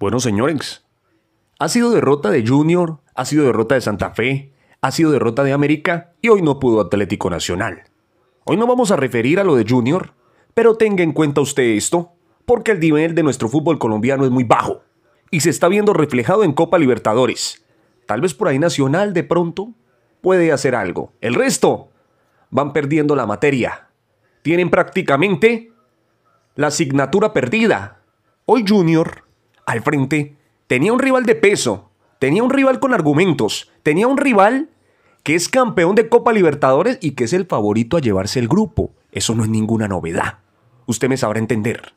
Bueno, señores, ha sido derrota de Junior, ha sido derrota de Santa Fe, ha sido derrota de América y hoy no pudo Atlético Nacional. Hoy no vamos a referir a lo de Junior, pero tenga en cuenta usted esto, porque el nivel de nuestro fútbol colombiano es muy bajo y se está viendo reflejado en Copa Libertadores. Tal vez por ahí Nacional de pronto puede hacer algo. El resto van perdiendo la materia. Tienen prácticamente la asignatura perdida. Hoy Junior al frente, tenía un rival de peso, tenía un rival con argumentos, tenía un rival que es campeón de Copa Libertadores y que es el favorito a llevarse el grupo. Eso no es ninguna novedad. Usted me sabrá entender.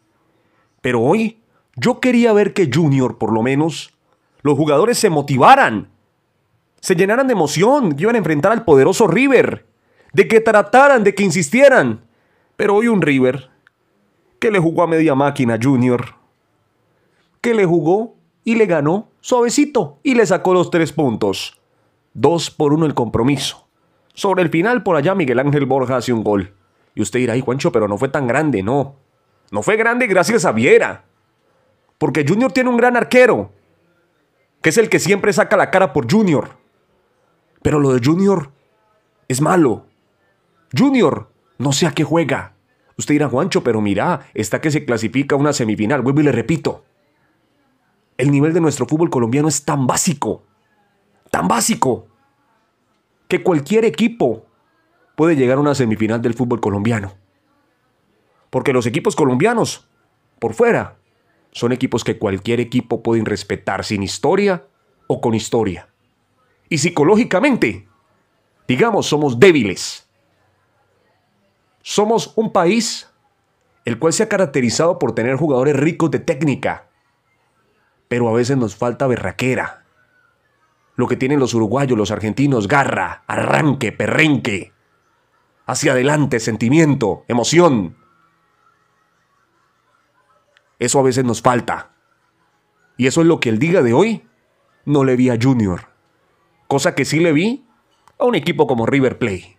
Pero hoy yo quería ver que Junior, por lo menos, los jugadores se motivaran, se llenaran de emoción, iban a enfrentar al poderoso River, de que trataran, de que insistieran. Pero hoy un River que le jugó a media máquina a Junior, que le jugó y le ganó suavecito y le sacó los tres puntos. Dos por uno el compromiso. Sobre el final, por allá Miguel Ángel Borja hace un gol. Y usted dirá, ay Juancho, pero no fue tan grande, no. No fue grande gracias a Viera. Porque Junior tiene un gran arquero, que es el que siempre saca la cara por Junior. Pero lo de Junior es malo. Junior, no sé a qué juega. Usted dirá, Juancho, pero mira, está que se clasifica una semifinal. Vuelvo y le repito el nivel de nuestro fútbol colombiano es tan básico, tan básico, que cualquier equipo puede llegar a una semifinal del fútbol colombiano. Porque los equipos colombianos, por fuera, son equipos que cualquier equipo puede respetar sin historia o con historia. Y psicológicamente, digamos, somos débiles. Somos un país el cual se ha caracterizado por tener jugadores ricos de técnica, pero a veces nos falta berraquera. Lo que tienen los uruguayos, los argentinos, garra, arranque, perrenque. Hacia adelante, sentimiento, emoción. Eso a veces nos falta. Y eso es lo que el día de hoy no le vi a Junior. Cosa que sí le vi a un equipo como River Play.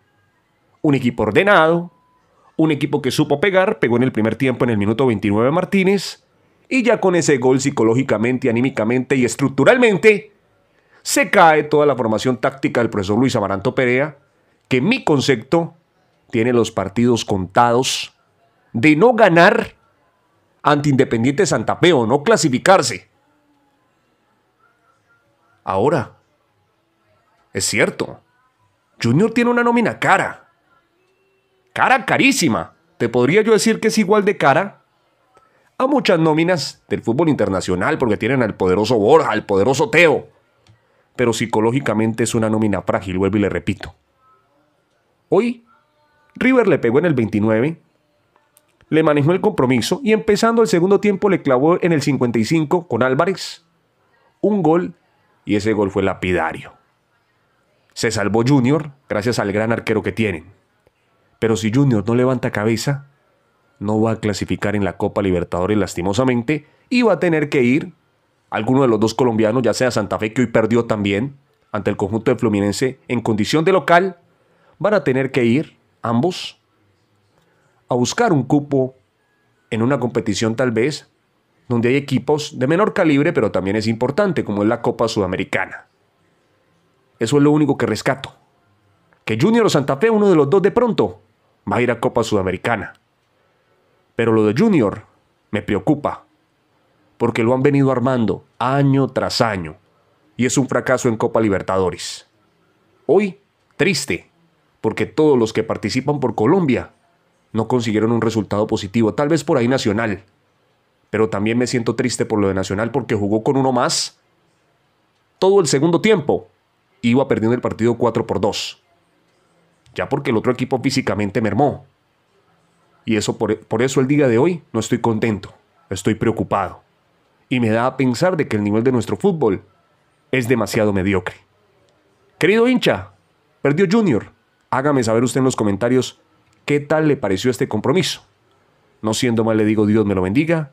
Un equipo ordenado, un equipo que supo pegar, pegó en el primer tiempo en el minuto 29 Martínez, y ya con ese gol psicológicamente, anímicamente y estructuralmente, se cae toda la formación táctica del profesor Luis Amaranto Perea, que en mi concepto tiene los partidos contados de no ganar ante Independiente Santa Fe o no clasificarse. Ahora, es cierto, Junior tiene una nómina cara. Cara carísima. Te podría yo decir que es igual de cara muchas nóminas del fútbol internacional porque tienen al poderoso Borja, al poderoso Teo. Pero psicológicamente es una nómina frágil, vuelvo y le repito. Hoy, River le pegó en el 29, le manejó el compromiso y empezando el segundo tiempo le clavó en el 55 con Álvarez un gol y ese gol fue lapidario. Se salvó Junior gracias al gran arquero que tienen. Pero si Junior no levanta cabeza, no va a clasificar en la Copa Libertadores lastimosamente y va a tener que ir alguno de los dos colombianos, ya sea Santa Fe que hoy perdió también ante el conjunto de Fluminense en condición de local, van a tener que ir ambos a buscar un cupo en una competición tal vez donde hay equipos de menor calibre, pero también es importante, como es la Copa Sudamericana. Eso es lo único que rescato. Que Junior o Santa Fe, uno de los dos de pronto, va a ir a Copa Sudamericana. Pero lo de Junior me preocupa, porque lo han venido armando año tras año, y es un fracaso en Copa Libertadores. Hoy, triste, porque todos los que participan por Colombia no consiguieron un resultado positivo, tal vez por ahí Nacional, pero también me siento triste por lo de Nacional porque jugó con uno más todo el segundo tiempo, iba perdiendo el partido 4 por 2, ya porque el otro equipo físicamente mermó, y eso por, eso el día de hoy no estoy contento, estoy preocupado. Y me da a pensar de que el nivel de nuestro fútbol es demasiado mediocre. Querido hincha, perdió Junior. Hágame saber usted en los comentarios qué tal le pareció este compromiso. No siendo mal, le digo Dios me lo bendiga.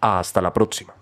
Hasta la próxima.